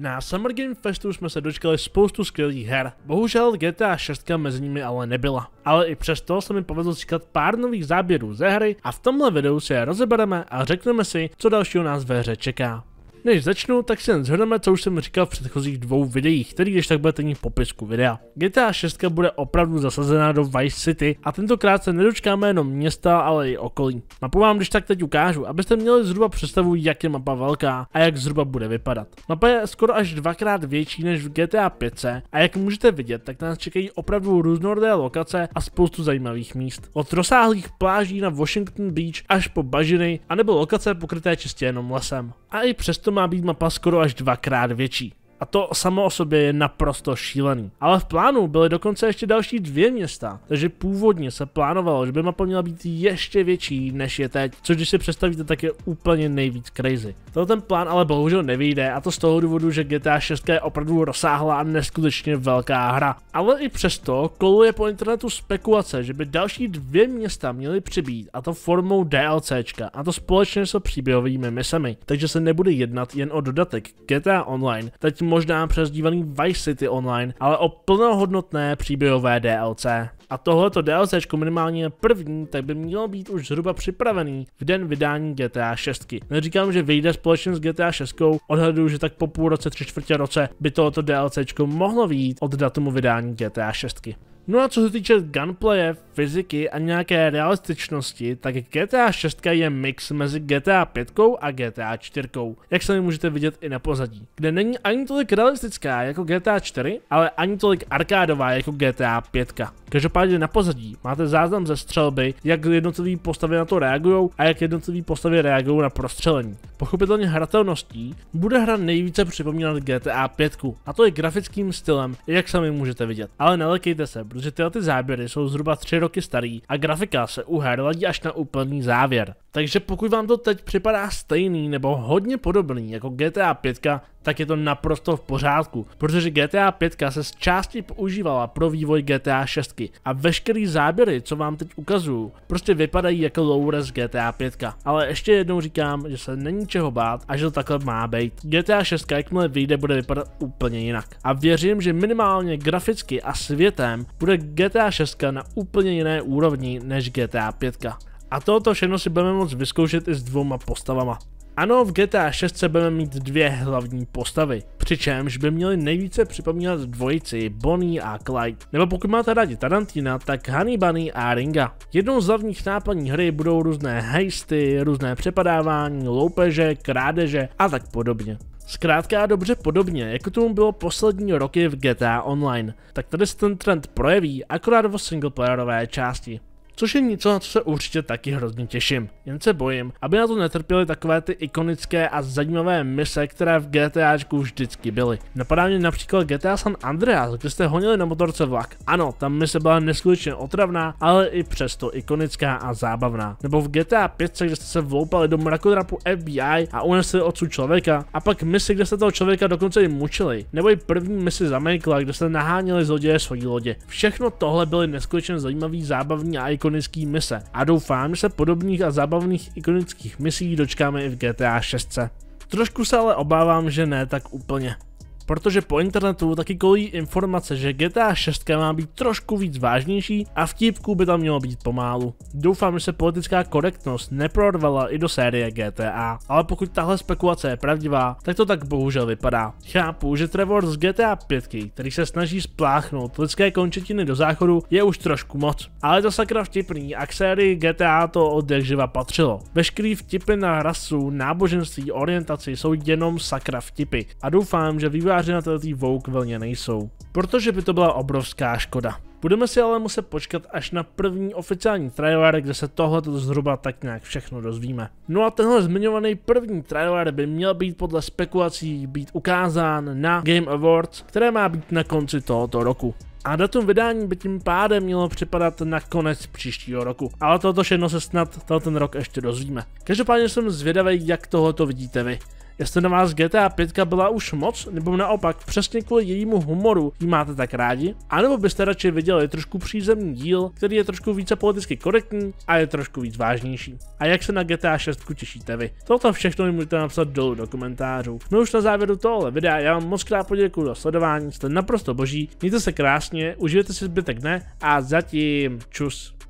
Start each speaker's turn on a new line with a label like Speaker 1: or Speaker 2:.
Speaker 1: Na Summer Game Festu jsme se dočkali spoustu skvělých her, bohužel GTA 6 mezi nimi ale nebyla. Ale i přesto se mi povedlo získat pár nových záběrů ze hry a v tomhle videu si je rozebereme a řekneme si, co dalšího nás ve hře čeká. Než začnu, tak si jen zhrneme, co už jsem říkal v předchozích dvou videích, který když tak budete mít v popisku videa. GTA 6 bude opravdu zasazená do Vice City a tentokrát se nedočkáme jenom města, ale i okolí. Mapu vám když tak teď ukážu, abyste měli zhruba představu, jak je mapa velká a jak zhruba bude vypadat. Mapa je skoro až dvakrát větší než v GTA 5 a jak můžete vidět, tak nás čekají opravdu různorodé lokace a spoustu zajímavých míst. Od rozsáhlých pláží na Washington Beach až po bažiny, anebo lokace pokryté čistě jenom lesem a i přesto má být mapa skoro až dvakrát větší. A to samo o sobě je naprosto šílený. Ale v plánu byly dokonce ještě další dvě města, takže původně se plánovalo, že by mapa měla být ještě větší než je teď, což když si představíte, tak je úplně nejvíc crazy. Tohle ten plán ale bohužel nevyjde a to z toho důvodu, že GTA 6 je opravdu rozsáhlá a neskutečně velká hra. Ale i přesto koluje po internetu spekulace, že by další dvě města měly přibýt a to formou DLCčka a to společně s příběhovými misemi, takže se nebude jednat jen o dodatek GTA Online, teď možná přezdívaný Vice City Online, ale o plnohodnotné příběhové DLC. A tohleto DLC minimálně první, tak by mělo být už zhruba připravený v den vydání GTA 6. Neříkám, že vyjde společně s GTA 6, odhaduju, že tak po půl roce, tři čtvrtě roce by tohoto DLC mohlo vyjít od datumu vydání GTA 6. No a co se týče gunplaye, fyziky a nějaké realističnosti, tak GTA 6 je mix mezi GTA 5 a GTA 4, jak sami můžete vidět i na pozadí, kde není ani tolik realistická jako GTA 4, ale ani tolik arkádová jako GTA 5. Každopádně případě na pozadí máte záznam ze střelby, jak jednotlivý postavy na to reagují a jak jednotlivý postavy reagují na prostřelení. Pochopitelně hratelností bude hra nejvíce připomínat GTA 5 a to je grafickým stylem, jak sami můžete vidět. Ale nelekejte se, protože tyhle ty záběry jsou zhruba 3 roky starý a grafika se u her ladí až na úplný závěr. Takže pokud vám to teď připadá stejný nebo hodně podobný jako GTA 5, tak je to naprosto v pořádku, protože GTA 5 se z části používala pro vývoj GTA 6 a veškerý záběry, co vám teď ukazuju, prostě vypadají jako low res GTA 5. Ale ještě jednou říkám, že se není čeho bát a že to takhle má být. GTA 6, jakmile vyjde, bude vypadat úplně jinak. A věřím, že minimálně graficky a světem bude GTA 6 na úplně jiné úrovni než GTA 5. A tohoto všechno si budeme moct vyzkoušet i s dvouma postavama. Ano, v GTA 6 se budeme mít dvě hlavní postavy, přičemž by měly nejvíce připomínat dvojici Bonnie a Clyde. Nebo pokud máte rádi Tarantina, tak Honey Bunny a Ringa. Jednou z hlavních náplní hry budou různé hejsty, různé přepadávání, loupeže, krádeže a tak podobně. Zkrátka a dobře podobně, jako tomu bylo poslední roky v GTA Online, tak tady se ten trend projeví akorát v singleplayerové části což je něco, na co se určitě taky hrozně těším. Jen se bojím, aby na to netrpěly takové ty ikonické a zajímavé mise, které v GTAčku vždycky byly. Napadá mě například GTA San Andreas, kde jste honili na motorce vlak. Ano, tam mise byla neskutečně otravná, ale i přesto ikonická a zábavná. Nebo v GTA 5, kde jste se vloupali do mrakodrapu FBI a unesli odsud člověka, a pak mise, kde jste toho člověka dokonce i mučili. Nebo i první mise za Michaela, kde jste naháněli zloděje svojí lodě. Všechno tohle byly neskutečně zajímavý, zábavný a ikonický ikonický mise a doufám, že se podobných a zábavných ikonických misí dočkáme i v GTA 6. Trošku se ale obávám, že ne tak úplně protože po internetu taky kolí informace, že GTA 6 má být trošku víc vážnější a vtipků by tam mělo být pomálu. Doufám, že se politická korektnost neprorvala i do série GTA, ale pokud tahle spekulace je pravdivá, tak to tak bohužel vypadá. Chápu, že Trevor z GTA 5, který se snaží spláchnout lidské končetiny do záchodu, je už trošku moc. Ale to sakra vtipný a k sérii GTA to od jakživa patřilo. Veškerý vtipy na rasu, náboženství, orientaci jsou jenom sakra vtipy a doufám, že vývojář vývojáři na této Vogue vlně nejsou, protože by to byla obrovská škoda. Budeme si ale muset počkat až na první oficiální trailer, kde se tohleto zhruba tak nějak všechno dozvíme. No a tenhle zmiňovaný první trailer by měl být podle spekulací být ukázán na Game Awards, které má být na konci tohoto roku. A datum vydání by tím pádem mělo připadat na konec příštího roku. Ale toto všechno se snad ten rok ještě dozvíme. Každopádně jsem zvědavý, jak tohoto vidíte vy. Jestli na vás GTA 5 byla už moc, nebo naopak přesně kvůli jejímu humoru ji máte tak rádi, anebo byste radši viděli trošku přízemní díl, který je trošku více politicky korektní a je trošku víc vážnější. A jak se na GTA 6 těšíte vy? Toto všechno mi můžete napsat dolů do komentářů. No už na závěru tohle videa, já vám moc krát poděkuji za sledování, jste naprosto boží, mějte se krásně, užijte si zbytek dne a zatím čus.